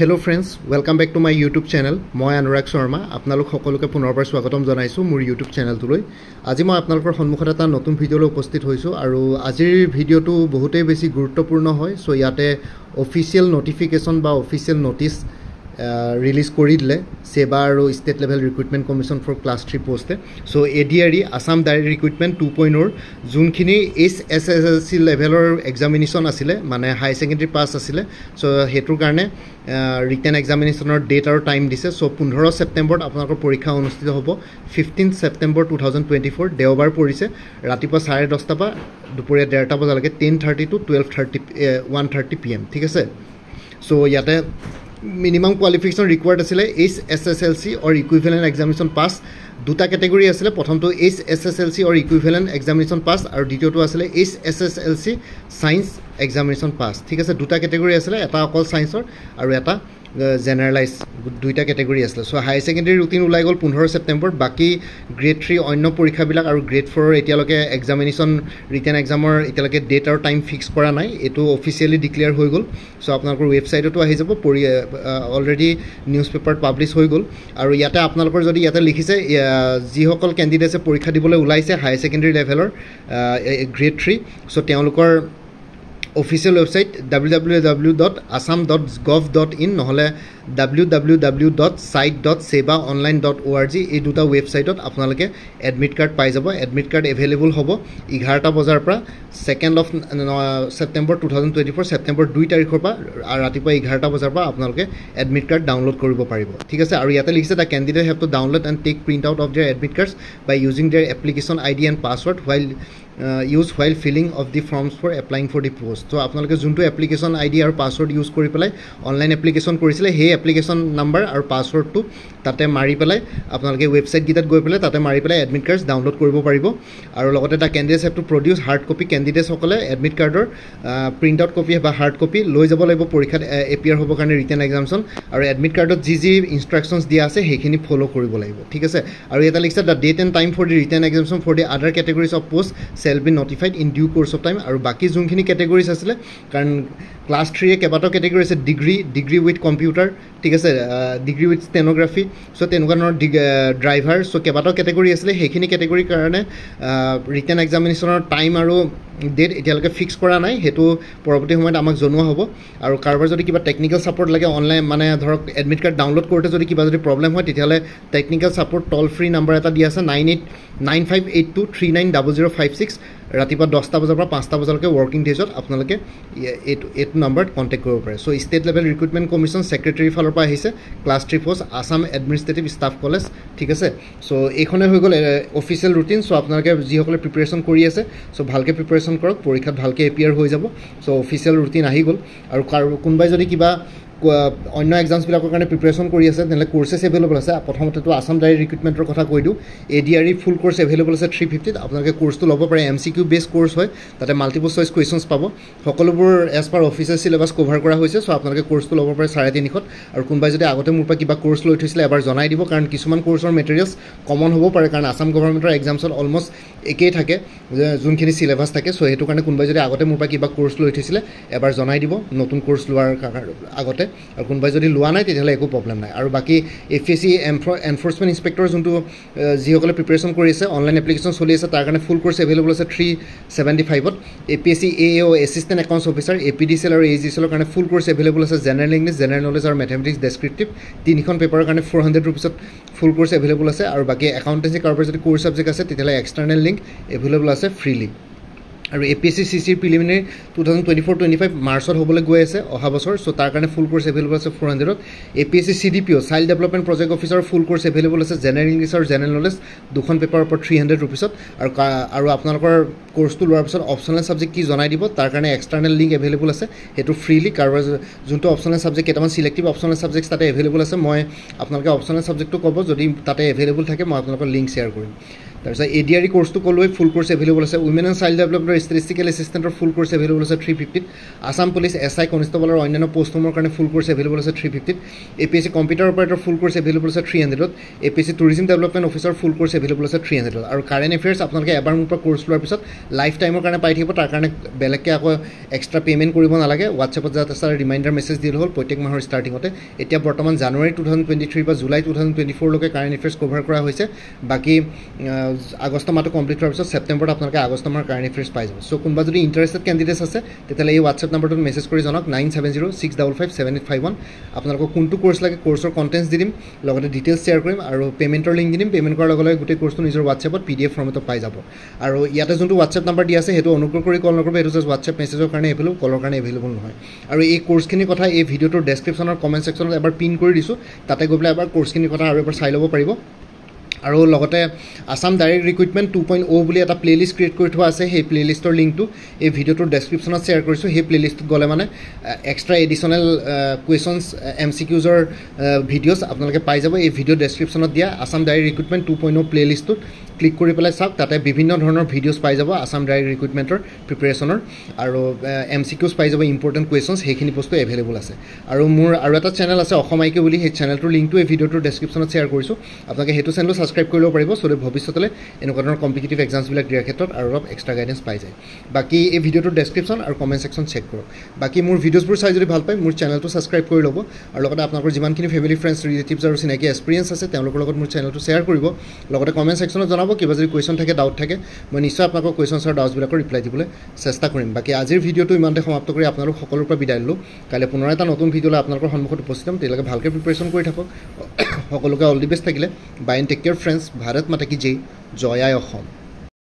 hello' friends welcome back to my YouTube channel মই অনুৰাগ শৰ্মা আপোনালোক সকলোকে পুনৰবাৰ স্বাগতম জনাইছোঁ মোৰ ইউটিউব চেনেলটোলৈ আজি মই আপোনালোকৰ সন্মুখত এটা নতুন ভিডিঅ'লৈ উপস্থিত হৈছোঁ আৰু আজিৰ ভিডিঅ'টো বহুতেই বেছি গুৰুত্বপূৰ্ণ হয় চ' ইয়াতে অফিচিয়েল ন'টিফিকেশ্যন বা অফিচিয়েল ন'টিছ ৰিলিজ কৰি দিলে ছেবা আৰু state level recruitment commission for class three পষ্টে so' A D R E Assam direct recruitment two পইণ্টৰ যোনখিনি H S S L C লেভেলৰ এক্সামিনেশ্যন আছিলে মানে হাই ছেকেণ্ডেৰী পাছ আছিলে চ' সেইটোৰ কাৰণে ৰিটাৰ্ণ এক্সামিনেশ্যনৰ ডেট আৰু টাইম দিছে চ' পোন্ধৰ ছেপ্টেম্বৰত আপোনালোকৰ পৰীক্ষা অনুষ্ঠিত হ'ব fifteen September two thousand twenty four দেওবাৰ পৰিছে ৰাতিপুৱা চাৰে দহটাৰ পৰা দুপৰীয়া ডেৰটা বজালৈকে ten thirty to twelve thirty one thirty P M ঠিক আছে চ' ইয়াতে মিনিমাম কোৱালিফিকেশ্যন ৰিকুৱাৰ্ড আছিলে H S S L C or equivalent examination pass দুটা কেটেগৰী আছিলে প্ৰথমটো H S S L C or equivalent examination pass আৰু দ্বিতীয়টো আছিলে H S S L C science examination pass ঠিক আছে দুটা কেটেগৰী আছিলে এটা অকল ছায়েন্সৰ আৰু এটা জেনেৰেলাইজ দুইটা কেটেগৰী আছিলে চ' হায়াৰ ছেকেণ্ডেৰী ৰুটিন ওলাই গ'ল পোন্ধৰ ছেপ্টেম্বৰ বাকী গ্ৰেড থ্ৰী অন্য পৰীক্ষাবিলাক আৰু গ্ৰেড ফ'ৰৰ এতিয়ালৈকে এক্সামিনেশ্যন ৰিটাৰ্ণ এক্সামৰ এতিয়ালৈকে ডেট আৰু টাইম ফিক্স কৰা নাই এইটো অফিচিয়েলি ডিক্লেয়াৰ হৈ গ'ল চ' আপোনালোকৰ ৱেবছাইটতো আহি যাব পৰি অলৰেডি নিউজ পেপাৰত পাব্লিছ হৈ গ'ল আৰু ইয়াতে আপোনালোকৰ যদি ইয়াতে লিখিছে যিসকল কেণ্ডিডেটছে পৰীক্ষা দিবলৈ ওলাইছে হায়াৰ ছেকেণ্ডেৰী লেভেলৰ গ্ৰেড থ্ৰী চ' তেওঁলোকৰ official website W W W dot Assam dot gov dot in নহ'লে W W W dot site dot SEBA online dot O' R G এই দুটা ৱেবছাইটত আপোনালোকে এডমিট কাৰ্ড পাই যাব এডমিট কাৰ্ড এভেইলেবল হ'ব এঘাৰটা বজাৰ পৰা second of September two thousand twenty four September দুই তাৰিখৰ পৰা ৰাতিপুৱা এঘাৰটা বজাৰ পৰা আপোনালোকে এডমিট কাৰ্ড ডাউনলোড কৰিব পাৰিব ঠিক আছে আৰু ইয়াতে লিখিছে the candidate have to download and take print out of their admit cards by using their application I D and password while use while filling of the forms for applying for the post ত' আপোনালোকে যোনটো application I D আৰু password use কৰি পেলাই online application কৰিছিলে সেই application number আৰু পাছৱৰ্ডটো তাতে মাৰি পেলাই আপোনালোকে ৱেবছাইটকেইটাত গৈ পেলাই তাতে মাৰি পেলাই এডমিট কাৰ্ডছ ডাউনলোড কৰিব পাৰিব আৰু লগতে এটা candidate have to produce hard copy candidate কেণ্ডিডেটসকলে এডমিট কাৰ্ডৰ প্ৰিণ্ট আউট কপি বা হাৰ্ড কপি লৈ যাব লাগিব পৰীক্ষাত এপিয়াৰ হ'ব কাৰণে ৰিটাৰ্ণ এক্সামশ্যন আৰু এডমিট কাৰ্ডত যি যি ইনষ্ট্ৰাকশ্যনছ দিয়া আছে সেইখিনি ফ'ল' কৰিব লাগিব ঠিক আছে আৰু এটা লিখিছে the date and time for the written examination for the other categories of post shall be notified in due course of time আৰু বাকী যোনখিনি কেটেগৰিজ আছিলে কাৰণ ক্লাছ থ্ৰীয়ে কেইবাটাও কেটেগৰী আছে ডিগ্ৰী ডিগ্ৰী উইথ কম্পিউটাৰ ঠিক আছে ডিগ্ৰী উইথ ষ্টেনগ্ৰাফী চ' তেনেকুৱা ধৰণৰ ডি ড্ৰাইভাৰ চ' কেইবাটাও কেটেগৰী আছিলে সেইখিনি কেটেগৰীৰ কাৰণে ৰিটাৰ্ণ এক্সামিনেশ্যনৰ টাইম আৰু ডেট এতিয়ালৈকে ফিক্স কৰা নাই সেইটো পৰৱৰ্তী সময়ত আমাক জনোৱা হ'ব আৰু কাৰোবাৰ যদি কিবা টেকনিকেল ছাপৰ্ট লাগে অনলাইন মানে ধৰক এডমিট কাৰ্ড ডাউনলোড কৰোঁতে যদি কিবা যদি প্ৰব্লেম হয় তেতিয়াহ'লে technical support toll free number এটা দিয়া আছে nine eight nine five eight two three nine double zero' five six ৰাতিপুৱা দহটা বজাৰ পৰা পাঁচটা বজালৈকে ৱৰ্কিং ডেজত আপোনালোকে এইটো এইটো নাম্বাৰত কণ্টেক্ট কৰিব পাৰে so' state level recruitment commission ছেক্ৰেটেৰীৰ ফালৰ পৰা আহিছে class three fours Assam administrative staff college ঠিক আছে চ' এইখনে হৈ গ'ল অফিচিয়েল ৰুটিন চ' আপোনালোকে যিসকলে প্ৰিপেৰেশ্যন কৰি আছে চ' ভালকৈ প্ৰিপেৰেশ্যন কৰক পৰীক্ষাত ভালকৈ এপিয়াৰ হৈ যাব চ' অফিচিয়েল ৰুটিন আহি গ'ল আৰু কাৰো কোনোবাই যদি কিবা অন্য এক্সামছবিলাকৰ কাৰণে প্ৰিপেৰেশ্যন কৰি আছে তেনেহ'লে কৰ্চেছ এভেইলেবল আছে প্ৰথমতেতো আছাম ডাইৰী ৰিক্ৰুইটমেণ্টৰ কথা কৈ দিওঁ A D R E full course available আছে থ্ৰী ফিফটিত আপোনালোকে কৰ্চটো ল'ব পাৰে M C Q base course হয় তাতে মাল্টিপল চইচ কুৱেশ্যনছ পাব সকলোবোৰ as per official syllabus cover কৰা হৈছে চ' আপোনালোকে কৰ্চটো ল'ব পাৰে চাৰে তিনিশত আৰু কোনোবাই যদি আগতে মোৰ পৰা কিবা কৰ্চ লৈ থৈছিলে এবাৰ জনাই দিব কাৰণ কিছুমান কোৰ্চৰ মেটেৰিয়েলছ কমন হ'ব পাৰে কাৰণ আছাম গভৰ্ণমেণ্টৰ এক্সামছত অলমষ্ট একেই থাকে যে যোনখিনি চিলেবাছ থাকে চ' সেইটো কাৰণে কোনোবাই যদি আগতে মোৰ পৰা কিবা কৰ্চ লৈ থৈছিলে এবাৰ জনাই দিব নতুন কৰ্চ লোৱাৰ কাৰণে আগতে আছে আৰু কোনোবাই যদি লোৱা নাই তেতিয়াহ'লে একো প্ৰব্লেম নাই আৰু বাকী A P S C enforcement inspector যোনটো যিসকলে প্ৰিপেৰেশ্যন কৰি আছে অনলাইন এপ্লিকেশ্যন চলি আছে তাৰ কাৰণে ফুল কৰ্চ এভেইলেবল আছে থ্ৰী ছেভেণ্টি ফাইভত A P S C A O' assistant accounts officer A P D C L আৰু এ জি চিলৰ কাৰণে ফুল কৰ্চ এভেইলেবল আছে জেনেৰেল ইংলিছ জেনেৰেল নলেজ আৰু মেথমেটিক্স ডেছক্ৰিপটিভ তিনিখন পেপাৰৰ কাৰণে ফ'ৰ হাণ্ড্ৰেড ৰুপিছত ফুল কৰ্চ এভেইলেবল আছে আৰু বাকী একাউণ্টেঞ্চি কাৰোবাৰ যদি কোৰ ছাবজেক্ট আছে তেতিয়াহ'লে এক্সটাৰ্নেল লিংক এভেইলেবল আছে ফ্ৰী লিংক আৰু এ পি এছ চি চি চিৰ preliminary two thousand twenty four twenty five মাৰ্চত হ'বলৈ গৈ আছে অহা বছৰ চ' তাৰ কাৰণে ফুল কোৰ্চ এভেইলেবল আছে four হাণ্ড্ৰেডত A P S C C D পিঅ child development project অফিচৰ ফুল কৰ্চ এভেইলেবল আছে জেনেৰেল ইংলিছ আৰু জেনেৰেল নলেজ দুখন পেপাৰৰ ওপৰত থ্ৰী হাণ্ড্ৰেড ৰুপিছত আৰু আৰু আপোনালোকৰ কৰ্চটো লোৱাৰ পিছত অপচনেল ছাবজেক্ট কি জনাই দিব তাৰ কাৰণে এক্সটাৰনেল লিংক এভেইলেবল আছে সেইটো ফ্ৰীলি কাৰোবাৰ যোনটো অপশ্যনেল ছাবজেক্ট কেইটামান চিলেক্টিভ অপচনেল ছাবজেক্ট তাতে এভেইলেবল আছে মই আপোনালোকে অপচনেল ছাবজেক্টটো ক'ব যদি তাতে এভেইলেবল থাকে মই আপোনালোকৰ লিংক শ্বেয়াৰ কৰিম তাৰপিছত এ ডি আৰ কৰ্চটো ক'লোৱেই full course available women and এণ্ড চাইল্ড ডেভেলপমেণ্টৰ ষ্টেটিষ্টিকেল এচিষ্টেণ্টৰ ফুল কৰ্চ এভেলেবল আছে থ্ৰী ফিফটিত Assam police S I constable আৰু অন্যান্য পষ্টসমূহৰ কাৰণে ফুল কৰ্চ এভেলেবল আছে থ্ৰী ফিফটিত A P S C computer operator full course available আছে থ্ৰী হাণ্ড্ৰেডত A P S C tourism development অফিচৰ ফুল কৰ্চ এভেলেবল আছে থ্ৰী হাণ্ড্ৰেড আৰু কাৰেণ্ট এফেয়াৰ্ছ আপোনালোকে এবাৰ মোৰ পৰা কৰ্চ লোৱাৰ পিছত লাইফ টাইমৰ কাৰণে পাই থাকিব তাৰ কাৰণে বেলেগকৈ আকৌ এক্সট্ৰা পে'মেণ্ট কৰিব নালাগে হোৱাটছএপত যাতে ছাৰ ৰিমাইণ্ডাৰ মেছেজ দিলে হ'ল প্ৰত্যেক মাহৰ ষ্টাৰ্টিঙতে এতিয়া বৰ্তমান January two thousand twenty three বা জুলাই টু থাউজেণ্ড টুৱেণ্টি ফ'ৰলৈকে কাৰেণ্ট এফেয়াৰ্ছ কভাৰ কৰা হৈছে বাকী আগষ্ট মাহটো কমপ্লিট হোৱাৰ পিছত ছেপ্টেম্বৰত আপোনালোকে আগষ্ট মাহৰ কাৰণে এফেয়াৰ্ছ পাই যাব চ' কোনোবা যদি ইণ্টাৰেষ্টেড কেণ্ডিডেটছ আছে তেতিয়াহ'লে এই হোৱাটছএপ নম্বৰটোত মেছেজ কৰি জনাওক nine seven zero' six double five seven eight five one আপোনালোকক কোনটো কৰ্চ লাগে কৰ্চৰ কণ্টেণ্টছ দি দিম লগতে ডিটেইলছ শ্বেয়াৰ কৰিম আৰু পে'মেণ্টৰ লিংক দি দিম পে'মেণ্ট কৰাৰ লগে লগে গোটেই কৰ্চটো নিজৰ হোৱাটছএপত পি ডি এফ ফৰ্মেটত পাই যাব আৰু ইয়াতে যোনটো হোৱাটছএপ নম্বৰ দিয়া আছে সেইটো অনুগ্ৰহ কৰি কল নকৰিব সেইটো জাষ্ট হোৱাটছএপ মেছেজৰ কাৰণে এভেলেবল কলৰ কাৰণে এভেইলেবল নহয় আৰু এই কৰ্চখিনিৰ কথা এই ভিডিঅ'টোৰ ডেছক্ৰিপশ্যনৰ কমেণ্ট ছেকশ্যনত এবাৰ পিন কৰি দিছোঁ তাতে গৈ পেলাই এবাৰ কৰ্চখিনিৰ কথা আৰু এবাৰ চাই ল'ব পাৰিব আৰু লগতে Assam direct recruitment two point O' বুলি এটা প্লে'লিষ্ট ক্ৰিয়েট কৰি থোৱা আছে সেই প্লে'লিষ্টৰ লিংকটো এই ভিডিঅ'টোৰ ডেছক্ৰিপশ্যনত শ্বেয়াৰ কৰিছোঁ সেই প্লে'লিষ্টত গ'লে মানে extra additional questions M C কিউজৰ ভিডিঅ'ছ আপোনালোকে পাই যাব এই ভিডিঅ' ডেছক্ৰিপশ্যনত দিয়া Assam direct recruitment two point O' প্লে'লিষ্টটোত ক্লিক কৰি পেলাই চাওক তাতে বিভিন্ন ধৰণৰ ভিডিঅ'জ পাই যাব আছাম ডাইৰেক্ট ৰিক্ৰুইটমেণ্টৰ প্ৰিপেৰেশ্যনৰ আৰু এম চি কিউছ পাই যাব ইম্পৰ্টেণ্ট কুৱেশ্যনছ সেইখিনি বস্তু এভেইলেবল আছে আৰু মোৰ আৰু এটা চেনেল আছে অসম আইকে বুলি সেই চেনেলটোৰ লিংকটো এই ভিডিঅ'টোৰ ডেছক্ৰিপশ্যনত শ্বেয়াৰ কৰিছোঁ আপোনালোকে সেইটো চেনেলো ছাবস্ক্ৰাইব কৰিব পাৰিব চ' দে ভৱিষ্যতলৈ এনেকুৱা ধৰণৰ কম্পিটেটিভ এক্সামছবিলাক দিয়াৰ ক্ষেত্ৰত আৰু অলপ এক্সট্ৰা গাইডেঞ্চ পাই যায় বাকী এই ভিডিঅ'টোৰ ডেছক্ৰিপশ্যন আৰু কমেণ্ট ছেকশ্যন চেক কৰক বাকী মোৰ ভিডিঅ'জবোৰ চাই যদি ভাল পায় মোৰ চেনেলটো ছাবস্ক্ৰাইব কৰি ল'ব আৰু লগতে আপোনালোকৰ যিমানখিনি ফেমিলি ফ্ৰেণ্ডছ ৰিলেটিভছ আৰু চিনাকি এক্সপিৰিয়েঞ্চ আছে তেওঁলোকৰ লগত মোৰ চেনেলটো শ্বেয়াৰ কৰিব লগতে কমেণ্ট ছেকশ্যনত জনাব জনাব কিবা যদি কুৱেশ্যন থাকে ডাউট থাকে মই নিশ্চয় আপোনালোকৰ কুৱেশ্যনছৰ ডাউটছবিলাকৰ ৰিপ্লাই দিবলৈ চেষ্টা কৰিম বাকী আজিৰ ভিডিঅ'টো ইমানতে সমাপ্ত কৰি আপোনালোক সকলোৰ পৰা বিদায় ল'লোঁ কাইলৈ পুনৰ এটা নতুন ভিডিঅ'লৈ আপোনালোকৰ সন্মুখত উপস্থিত হ'ম তেতিয়ালৈকে ভালকৈ প্ৰিপেৰেশ্যন কৰি থাকক সকলোকে অল দি বেষ্ট থাকিলে bye and take care friends Bharat মাতে কি জেই আই অসম